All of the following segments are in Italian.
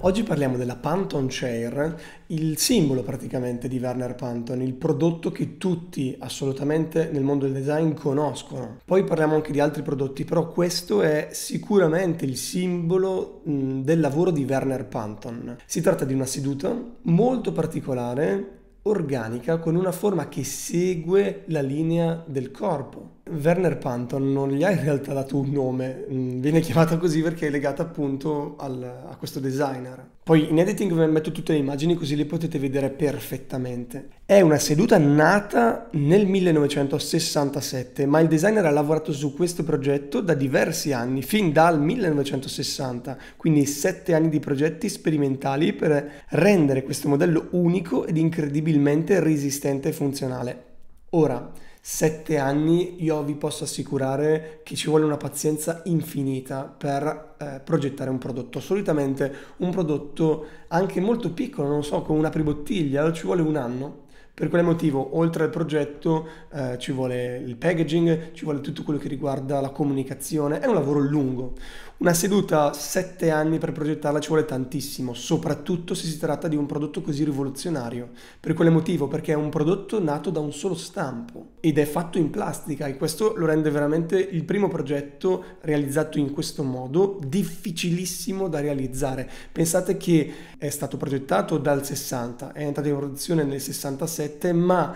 Oggi parliamo della Panton Chair, il simbolo praticamente di Werner Panton, il prodotto che tutti assolutamente nel mondo del design conoscono. Poi parliamo anche di altri prodotti, però questo è sicuramente il simbolo del lavoro di Werner Panton. Si tratta di una seduta molto particolare, organica, con una forma che segue la linea del corpo Werner Panton non gli ha in realtà dato un nome, mm, viene chiamata così perché è legata appunto al, a questo designer. Poi in editing vi metto tutte le immagini così le potete vedere perfettamente. È una seduta nata nel 1967, ma il designer ha lavorato su questo progetto da diversi anni, fin dal 1960, quindi sette anni di progetti sperimentali per rendere questo modello unico ed incredibilmente resistente e funzionale. Ora, sette anni io vi posso assicurare che ci vuole una pazienza infinita per eh, progettare un prodotto. Solitamente un prodotto anche molto piccolo, non so, con una pribottiglia, ci vuole un anno. Per quale motivo, oltre al progetto, eh, ci vuole il packaging, ci vuole tutto quello che riguarda la comunicazione, è un lavoro lungo. Una seduta, sette anni per progettarla ci vuole tantissimo, soprattutto se si tratta di un prodotto così rivoluzionario. Per quale motivo? Perché è un prodotto nato da un solo stampo ed è fatto in plastica e questo lo rende veramente il primo progetto realizzato in questo modo difficilissimo da realizzare. Pensate che è stato progettato dal 60, è entrato in produzione nel 67, ma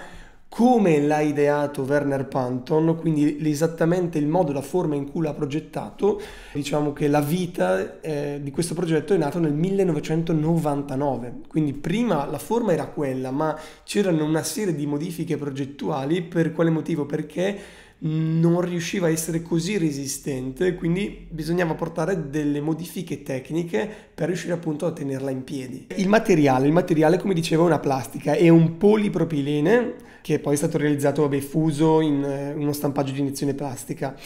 come l'ha ideato Werner Panton, quindi esattamente il modo, la forma in cui l'ha progettato, diciamo che la vita eh, di questo progetto è nata nel 1999, quindi prima la forma era quella, ma c'erano una serie di modifiche progettuali per quale motivo? Perché non riusciva a essere così resistente, quindi bisognava portare delle modifiche tecniche per riuscire appunto a tenerla in piedi. Il materiale, il materiale come dicevo è una plastica, è un polipropilene che poi è stato realizzato vabbè, fuso in eh, uno stampaggio di iniezione plastica.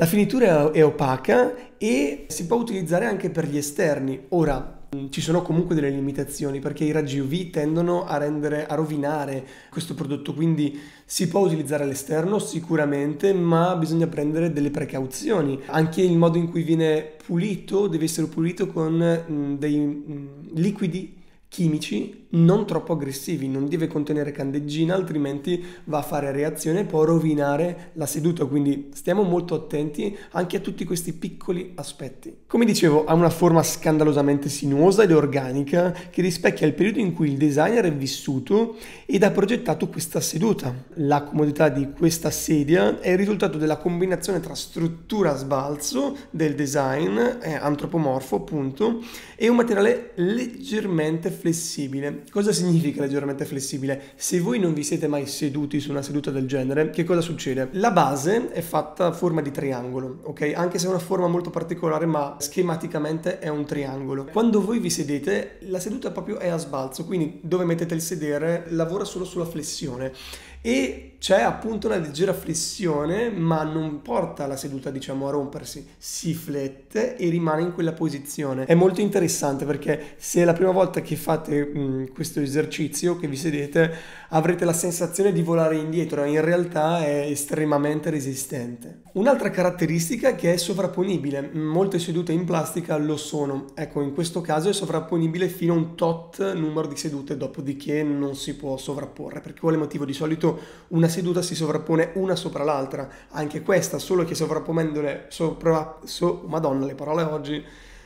La finitura è opaca e si può utilizzare anche per gli esterni. Ora, mm, ci sono comunque delle limitazioni perché i raggi UV tendono a rendere, a rovinare questo prodotto, quindi si può utilizzare all'esterno sicuramente, ma bisogna prendere delle precauzioni. Anche il modo in cui viene pulito deve essere pulito con mh, mm, dei mh, mm, liquidi chimici non troppo aggressivi, non deve contenere candeggina altrimenti va a fare reazione e può rovinare la seduta, quindi stiamo molto attenti anche a tutti questi piccoli aspetti. Come dicevo ha una forma scandalosamente sinuosa ed organica che rispecchia il periodo in cui il designer è vissuto ed ha progettato questa seduta. La comodità di questa sedia è il risultato della combinazione tra struttura a sbalzo del design eh, antropomorfo appunto e un materiale leggermente flessibile. Cosa significa leggermente flessibile? Se voi non vi siete mai seduti su una seduta del genere, che cosa succede? La base è fatta a forma di triangolo, ok? Anche se è una forma molto particolare, ma schematicamente è un triangolo. Quando voi vi sedete, la seduta proprio è a sbalzo, quindi dove mettete il sedere lavora solo sulla flessione e c'è appunto una leggera flessione ma non porta la seduta diciamo a rompersi si flette e rimane in quella posizione è molto interessante perché se è la prima volta che fate mh, mm, questo esercizio che vi sedete avrete la sensazione di volare indietro in realtà è estremamente resistente un'altra caratteristica è che è sovrapponibile molte sedute in plastica lo sono ecco in questo caso è sovrapponibile fino a un tot numero di sedute dopodiché non si può sovrapporre per quale motivo di solito una seduta si sovrappone una sopra l'altra, anche questa, solo che sovrapponendole, sopra, so, madonna le parole oggi,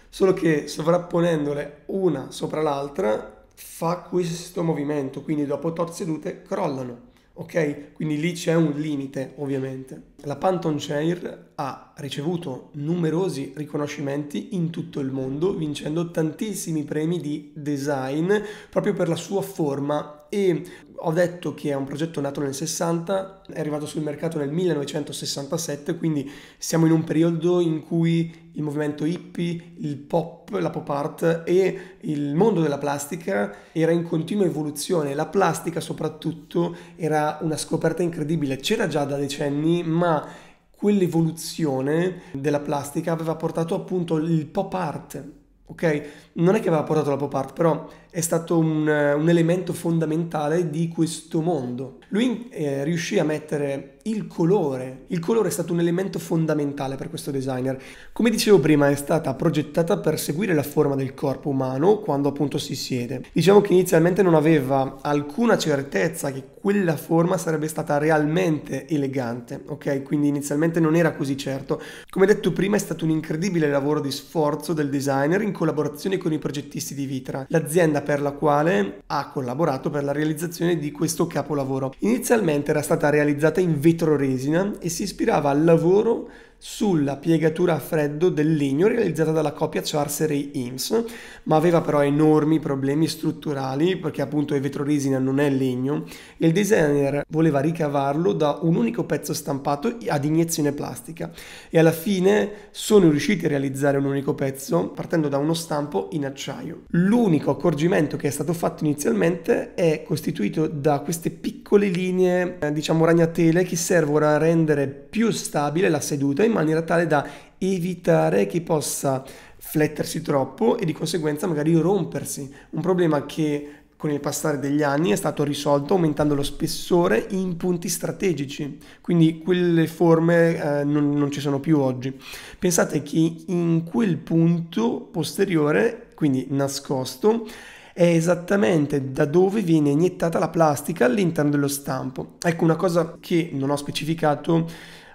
solo che sovrapponendole una sopra l'altra fa questo movimento, quindi dopo tot sedute crollano ok? Quindi lì c'è un limite, ovviamente. La Pantone Chair ha ricevuto numerosi riconoscimenti in tutto il mondo, vincendo tantissimi premi di design proprio per la sua forma e ho detto che è un progetto nato nel 60, è arrivato sul mercato nel 1967, quindi siamo in un periodo in cui il movimento hippie, il pop, la pop art e il mondo della plastica era in continua evoluzione. La plastica soprattutto era una scoperta incredibile, c'era già da decenni, ma quell'evoluzione della plastica aveva portato appunto il pop art, ok? Non è che aveva portato la pop art, però è stato un, eh, un, elemento fondamentale di questo mondo. Lui eh, riuscì a mettere il colore, il colore è stato un elemento fondamentale per questo designer. Come dicevo prima è stata progettata per seguire la forma del corpo umano quando appunto si siede. Diciamo che inizialmente non aveva alcuna certezza che quella forma sarebbe stata realmente elegante, ok? Quindi inizialmente non era così certo. Come detto prima è stato un incredibile lavoro di sforzo del designer in collaborazione con i progettisti di Vitra. L'azienda per la quale ha collaborato per la realizzazione di questo capolavoro. Inizialmente era stata realizzata in vetro resina e si ispirava al lavoro sulla piegatura a freddo del legno realizzata dalla coppia Charles e Ray Eames, ma aveva però enormi problemi strutturali perché appunto il vetroresina non è legno e il designer voleva ricavarlo da un unico pezzo stampato ad iniezione plastica e alla fine sono riusciti a realizzare un unico pezzo partendo da uno stampo in acciaio. L'unico accorgimento che è stato fatto inizialmente è costituito da queste piccole piccole linee, eh, diciamo ragnatele, che servono a rendere più stabile la seduta in maniera tale da evitare che possa flettersi troppo e di conseguenza magari rompersi. Un problema che con il passare degli anni è stato risolto aumentando lo spessore in punti strategici, quindi quelle forme eh, non, non ci sono più oggi. Pensate che in quel punto posteriore, quindi nascosto, è esattamente da dove viene iniettata la plastica all'interno dello stampo. Ecco una cosa che non ho specificato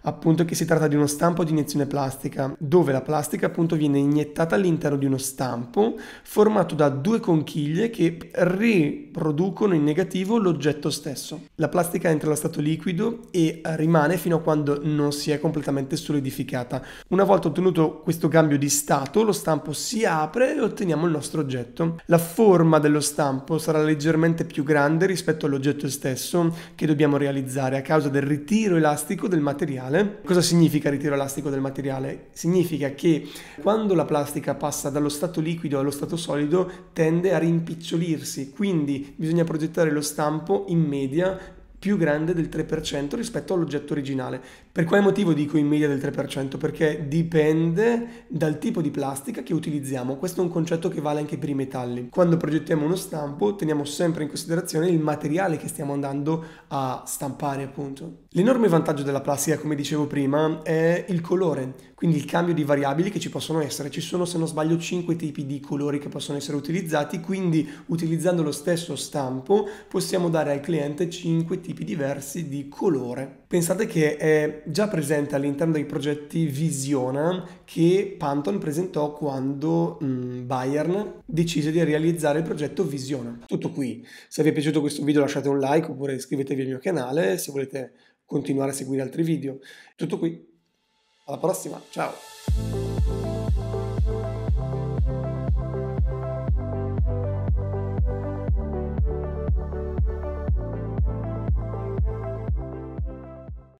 appunto che si tratta di uno stampo di iniezione plastica, dove la plastica appunto viene iniettata all'interno di uno stampo formato da due conchiglie che riproducono in negativo l'oggetto stesso. La plastica entra allo stato liquido e rimane fino a quando non si è completamente solidificata. Una volta ottenuto questo cambio di stato, lo stampo si apre e otteniamo il nostro oggetto. La forma dello stampo sarà leggermente più grande rispetto all'oggetto stesso che dobbiamo realizzare a causa del ritiro elastico del materiale frizione. Cosa significa ritiro elastico del materiale? Significa che quando la plastica passa dallo stato liquido allo stato solido tende a rimpicciolirsi, quindi bisogna progettare lo stampo in media più grande del 3% rispetto all'oggetto originale. Per quale motivo dico in media del 3%? Perché dipende dal tipo di plastica che utilizziamo. Questo è un concetto che vale anche per i metalli. Quando progettiamo uno stampo teniamo sempre in considerazione il materiale che stiamo andando a stampare, appunto. L'enorme vantaggio della plastica, come dicevo prima, è il colore, quindi il cambio di variabili che ci possono essere. Ci sono, se non sbaglio, 5 tipi di colori che possono essere utilizzati, quindi utilizzando lo stesso stampo possiamo dare al cliente 5 tipi tipi diversi di colore. Pensate che è già presente all'interno dei progetti Visiona che Pantone presentò quando mh, mm, Bayern decise di realizzare il progetto Visiona. Tutto qui. Se vi è piaciuto questo video lasciate un like oppure iscrivetevi al mio canale se volete continuare a seguire altri video. Tutto qui. Alla prossima, ciao!